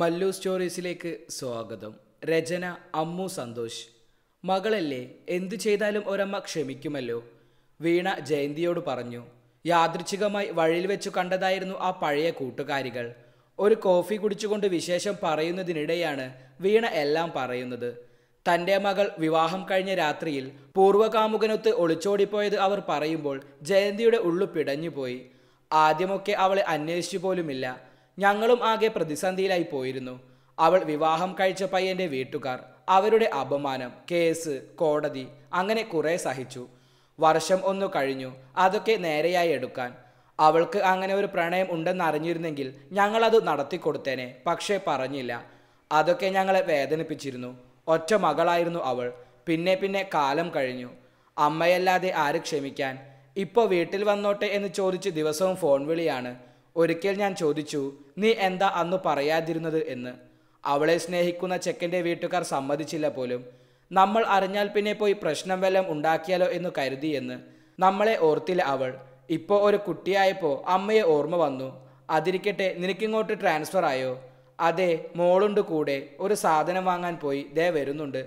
മല്ലു സ്റ്റോറീസിലേക്ക് സ്വാഗതം രചന അമ്മു സന്തോഷ് മകളല്ലേ എന്തു ചെയ്താലും ഒരമ്മ ക്ഷമിക്കുമല്ലോ വീണ ജയന്തിയോട് പറഞ്ഞു യാദൃച്ഛികമായി വഴിയിൽ വെച്ചു കണ്ടതായിരുന്നു ആ പഴയ കൂട്ടുകാരികൾ ഒരു കോഫി കുടിച്ചുകൊണ്ട് വിശേഷം പറയുന്നതിനിടെയാണ് വീണ എല്ലാം പറയുന്നത് തൻ്റെ മകൾ വിവാഹം കഴിഞ്ഞ രാത്രിയിൽ പൂർവ്വകാമുകനൊത്ത് ഒളിച്ചോടിപ്പോയത് അവർ പറയുമ്പോൾ ജയന്തിയുടെ ഉള്ളു പിടഞ്ഞുപോയി ആദ്യമൊക്കെ അവളെ അന്വേഷിച്ചു പോലുമില്ല ഞങ്ങളും ആകെ പ്രതിസന്ധിയിലായി പോയിരുന്നു അവൾ വിവാഹം കഴിച്ച പയ്യൻ്റെ വീട്ടുകാർ അവരുടെ അപമാനം കേസ് കോടതി അങ്ങനെ കുറേ സഹിച്ചു വർഷം ഒന്നു കഴിഞ്ഞു അതൊക്കെ നേരെയായി എടുക്കാൻ അവൾക്ക് അങ്ങനെ ഒരു പ്രണയം ഉണ്ടെന്ന് അറിഞ്ഞിരുന്നെങ്കിൽ ഞങ്ങളത് നടത്തിക്കൊടുത്തേനെ പക്ഷേ പറഞ്ഞില്ല അതൊക്കെ ഞങ്ങളെ വേദനിപ്പിച്ചിരുന്നു ഒറ്റ മകളായിരുന്നു അവൾ പിന്നെ പിന്നെ കാലം കഴിഞ്ഞു അമ്മയല്ലാതെ ആര് ക്ഷമിക്കാൻ ഇപ്പോൾ വീട്ടിൽ വന്നോട്ടെ എന്ന് ചോദിച്ച് ദിവസവും ഫോൺ വിളിയാണ് ഒരിക്കൽ ഞാൻ ചോദിച്ചു നീ എന്താ അന്ന് പറയാതിരുന്നത് എന്ന് അവളെ സ്നേഹിക്കുന്ന ചെക്കൻ്റെ വീട്ടുകാർ സമ്മതിച്ചില്ല പോലും നമ്മൾ അറിഞ്ഞാൽ പിന്നെ പോയി പ്രശ്നം വല്ലതും ഉണ്ടാക്കിയാലോ എന്ന് കരുതിയെന്ന് നമ്മളെ ഓർത്തില്ല അവൾ ഇപ്പോൾ ഒരു കുട്ടിയായപ്പോൾ അമ്മയെ ഓർമ്മ വന്നു അതിരിക്കട്ടെ നിനക്കിങ്ങോട്ട് ട്രാൻസ്ഫർ ആയോ അതെ മോളുണ്ട് കൂടെ ഒരു സാധനം വാങ്ങാൻ പോയി ദേ വരുന്നുണ്ട്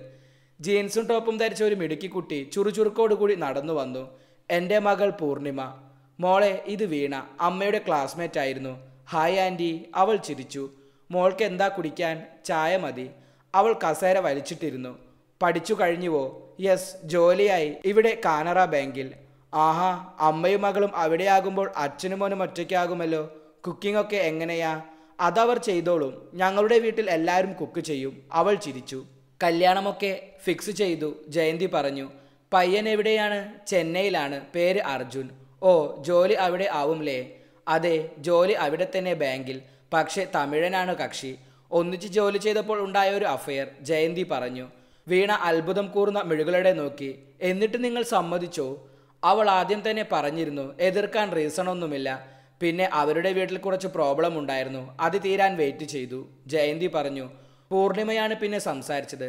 ജീൻസും ടോപ്പും ധരിച്ച ഒരു മിടുക്കി കുട്ടി ചുറുചുറുക്കോടുകൂടി നടന്നു വന്നു എൻ്റെ മകൾ പൂർണിമ മോളെ ഇത് വീണ അമ്മയുടെ ക്ലാസ്മേറ്റ് ആയിരുന്നു ഹായ് ആൻറ്റി അവൾ ചിരിച്ചു മോൾക്ക് എന്താ കുടിക്കാൻ ചായ മതി അവൾ കസേര വലിച്ചിട്ടിരുന്നു പഠിച്ചു കഴിഞ്ഞുവോ യെസ് ജോലിയായി ഇവിടെ കാനറ ബാങ്കിൽ ആഹാ അമ്മയും മകളും അവിടെയാകുമ്പോൾ അച്ഛനും മോനും ഒറ്റയ്ക്കാകുമല്ലോ കുക്കിംഗ് ഒക്കെ എങ്ങനെയാ അതവർ ചെയ്തോളും ഞങ്ങളുടെ വീട്ടിൽ എല്ലാവരും കുക്ക് ചെയ്യും അവൾ ചിരിച്ചു കല്യാണമൊക്കെ ഫിക്സ് ചെയ്തു ജയന്തി പറഞ്ഞു പയ്യൻ എവിടെയാണ് ചെന്നൈയിലാണ് പേര് അർജുൻ ഓ ജോലി അവിടെ ആവുംലേ അതെ ജോലി അവിടെ തന്നെ ബാങ്കിൽ പക്ഷേ തമിഴനാണ് കക്ഷി ഒന്നിച്ച് ജോലി ചെയ്തപ്പോൾ ഉണ്ടായ ഒരു അഫയർ ജയന്തി പറഞ്ഞു വീണ അത്ഭുതം കൂർന്ന മെഴുകളുടെ നോക്കി എന്നിട്ട് നിങ്ങൾ സമ്മതിച്ചോ അവൾ ആദ്യം തന്നെ പറഞ്ഞിരുന്നു എതിർക്കാൻ റീസണൊന്നുമില്ല പിന്നെ അവരുടെ വീട്ടിൽ കുറച്ച് പ്രോബ്ലം ഉണ്ടായിരുന്നു അത് തീരാൻ വെയിറ്റ് ചെയ്തു ജയന്തി പറഞ്ഞു പൂർണിമയാണ് പിന്നെ സംസാരിച്ചത്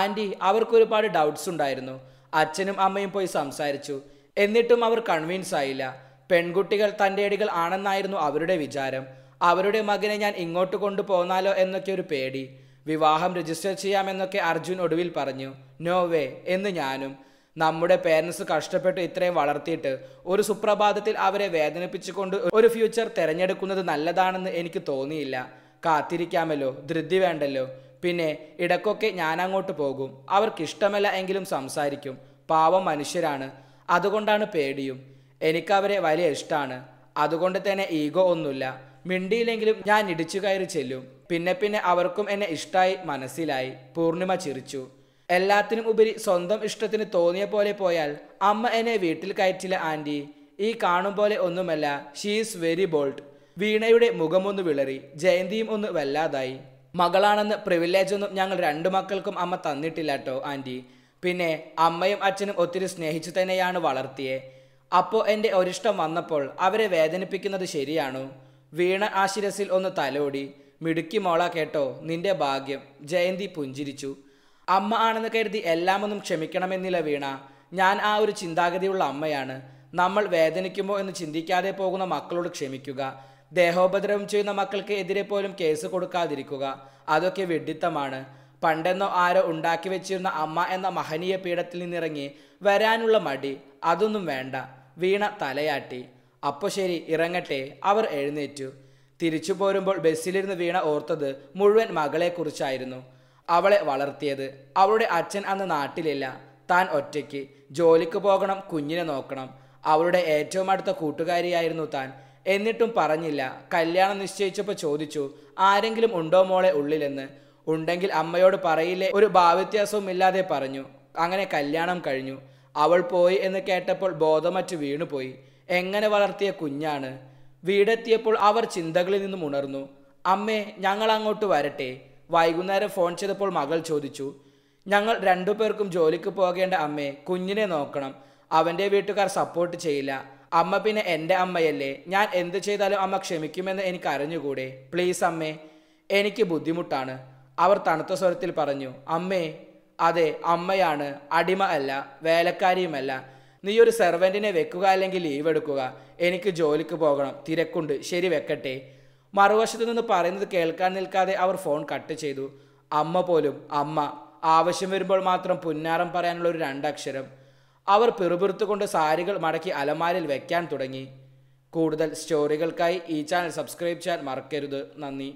ആൻറ്റി അവർക്കൊരുപാട് ഡൗട്ട്സ് ഉണ്ടായിരുന്നു അച്ഛനും അമ്മയും പോയി സംസാരിച്ചു എന്നിട്ടും അവർ കൺവിൻസ് ആയില്ല പെൺകുട്ടികൾ തൻ്റെ അടികൾ ആണെന്നായിരുന്നു അവരുടെ വിചാരം അവരുടെ മകനെ ഞാൻ ഇങ്ങോട്ട് കൊണ്ടുപോന്നാലോ എന്നൊക്കെ ഒരു പേടി വിവാഹം രജിസ്റ്റർ ചെയ്യാമെന്നൊക്കെ അർജുൻ ഒടുവിൽ പറഞ്ഞു നോ വേ എന്ന് ഞാനും നമ്മുടെ പേരൻസ് കഷ്ടപ്പെട്ട് ഇത്രയും വളർത്തിയിട്ട് ഒരു സുപ്രഭാതത്തിൽ അവരെ വേദനിപ്പിച്ചുകൊണ്ട് ഒരു ഫ്യൂച്ചർ തിരഞ്ഞെടുക്കുന്നത് നല്ലതാണെന്ന് എനിക്ക് തോന്നിയില്ല കാത്തിരിക്കാമല്ലോ ധൃതി വേണ്ടല്ലോ പിന്നെ ഇടക്കൊക്കെ ഞാനങ്ങോട്ട് പോകും അവർക്കിഷ്ടമല്ല എങ്കിലും സംസാരിക്കും പാവം മനുഷ്യരാണ് അതുകൊണ്ടാണ് പേടിയും എനിക്കവരെ വലിയ ഇഷ്ടമാണ് അതുകൊണ്ട് തന്നെ ഈഗോ ഒന്നുമില്ല മിണ്ടിയില്ലെങ്കിലും ഞാൻ ഇടിച്ചു കയറി ചെല്ലും പിന്നെ പിന്നെ അവർക്കും എന്നെ ഇഷ്ടമായി മനസ്സിലായി പൂർണിമ ചിരിച്ചു എല്ലാത്തിനും ഉപരി സ്വന്തം ഇഷ്ടത്തിന് തോന്നിയ പോലെ പോയാൽ അമ്മ എന്നെ വീട്ടിൽ കയറ്റില്ല ആൻറ്റി ഈ കാണും പോലെ ഒന്നുമല്ല ഷീസ് ഈസ് വെരി ബോൾഡ് വീണയുടെ മുഖമൊന്ന് വിളറി ജയന്തിയും ഒന്ന് വല്ലാതായി മകളാണെന്ന് പ്രിവിലേജ് ഒന്നും ഞങ്ങൾ രണ്ടു മക്കൾക്കും അമ്മ തന്നിട്ടില്ല കേട്ടോ ആൻറ്റി പിന്നെ അമ്മയും അച്ഛനും ഒത്തിരി സ്നേഹിച്ചു തന്നെയാണ് വളർത്തിയെ അപ്പോൾ എൻ്റെ ഒരിഷ്ടം വന്നപ്പോൾ അവരെ വേദനിപ്പിക്കുന്നത് ശരിയാണോ വീണ ആശിരസിൽ ഒന്ന് തലോടി മിടുക്കി മോള കേട്ടോ നിന്റെ ഭാഗ്യം ജയന്തി പുഞ്ചിരിച്ചു അമ്മ ആണെന്ന് കരുതി എല്ലാമൊന്നും ക്ഷമിക്കണമെന്നില്ല വീണ ഞാൻ ആ ഒരു ചിന്താഗതിയുള്ള അമ്മയാണ് നമ്മൾ വേദനിക്കുമോ എന്ന് ചിന്തിക്കാതെ പോകുന്ന മക്കളോട് ക്ഷമിക്കുക ദേഹോപദ്രവം ചെയ്യുന്ന മക്കൾക്ക് എതിരെ പോലും കേസ് കൊടുക്കാതിരിക്കുക അതൊക്കെ വെഡിത്തമാണ് പണ്ടെന്നോ ആരോ ഉണ്ടാക്കി വെച്ചിരുന്ന അമ്മ എന്ന മഹനീയ പീഠത്തിൽ നിന്നിറങ്ങി വരാനുള്ള മടി അതൊന്നും വേണ്ട വീണ തലയാട്ടി അപ്പോൾ ശരി ഇറങ്ങട്ടെ അവർ എഴുന്നേറ്റു തിരിച്ചു പോരുമ്പോൾ ബസ്സിലിരുന്ന് വീണ ഓർത്തത് മുഴുവൻ മകളെക്കുറിച്ചായിരുന്നു അവളെ വളർത്തിയത് അവളുടെ അച്ഛൻ അന്ന് നാട്ടിലില്ല താൻ ഒറ്റയ്ക്ക് ജോലിക്ക് പോകണം കുഞ്ഞിനെ നോക്കണം അവളുടെ ഏറ്റവും അടുത്ത കൂട്ടുകാരിയായിരുന്നു താൻ എന്നിട്ടും പറഞ്ഞില്ല കല്യാണം നിശ്ചയിച്ചപ്പോൾ ചോദിച്ചു ആരെങ്കിലും ഉണ്ടോ മോളെ ഉള്ളിലെന്ന് ഉണ്ടെങ്കിൽ അമ്മയോട് പറയില്ലേ ഒരു ഭാവ്യത്യാസവും ഇല്ലാതെ പറഞ്ഞു അങ്ങനെ കല്യാണം കഴിഞ്ഞു അവൾ പോയി എന്ന് കേട്ടപ്പോൾ ബോധമറ്റ് വീണുപോയി എങ്ങനെ വളർത്തിയ കുഞ്ഞാണ് വീടെത്തിയപ്പോൾ അവർ ചിന്തകളിൽ നിന്നും ഉണർന്നു അമ്മേ ഞങ്ങൾ അങ്ങോട്ട് വരട്ടെ വൈകുന്നേരം ഫോൺ ചെയ്തപ്പോൾ മകൾ ചോദിച്ചു ഞങ്ങൾ രണ്ടുപേർക്കും ജോലിക്ക് പോകേണ്ട അമ്മേ കുഞ്ഞിനെ നോക്കണം അവൻ്റെ വീട്ടുകാർ സപ്പോർട്ട് ചെയ്യില്ല അമ്മ പിന്നെ എൻ്റെ അമ്മയല്ലേ ഞാൻ എന്ത് ചെയ്താലും അമ്മ ക്ഷമിക്കുമെന്ന് എനിക്ക് അറിഞ്ഞുകൂടെ പ്ലീസ് അമ്മേ എനിക്ക് ബുദ്ധിമുട്ടാണ് അവർ തണുത്ത സ്വരത്തിൽ പറഞ്ഞു അമ്മേ അതെ അമ്മയാണ് അടിമ അല്ല വേലക്കാരിയുമല്ല നീ ഒരു സെർവൻറ്റിനെ വെക്കുക അല്ലെങ്കിൽ ലീവ് എടുക്കുക എനിക്ക് ജോലിക്ക് പോകണം തിരക്കുണ്ട് ശരി വെക്കട്ടെ മറുവശത്തു നിന്ന് പറയുന്നത് കേൾക്കാൻ നിൽക്കാതെ അവർ ഫോൺ കട്ട് ചെയ്തു അമ്മ പോലും അമ്മ ആവശ്യം വരുമ്പോൾ മാത്രം പുന്നാറം പറയാനുള്ള ഒരു രണ്ടക്ഷരം അവർ പിറുപിറുത്തുകൊണ്ട് സാരികൾ മടക്കി അലമാരിൽ വെക്കാൻ തുടങ്ങി കൂടുതൽ സ്റ്റോറികൾക്കായി ഈ ചാനൽ സബ്സ്ക്രൈബ് ചെയ്യാൻ മറക്കരുത് നന്ദി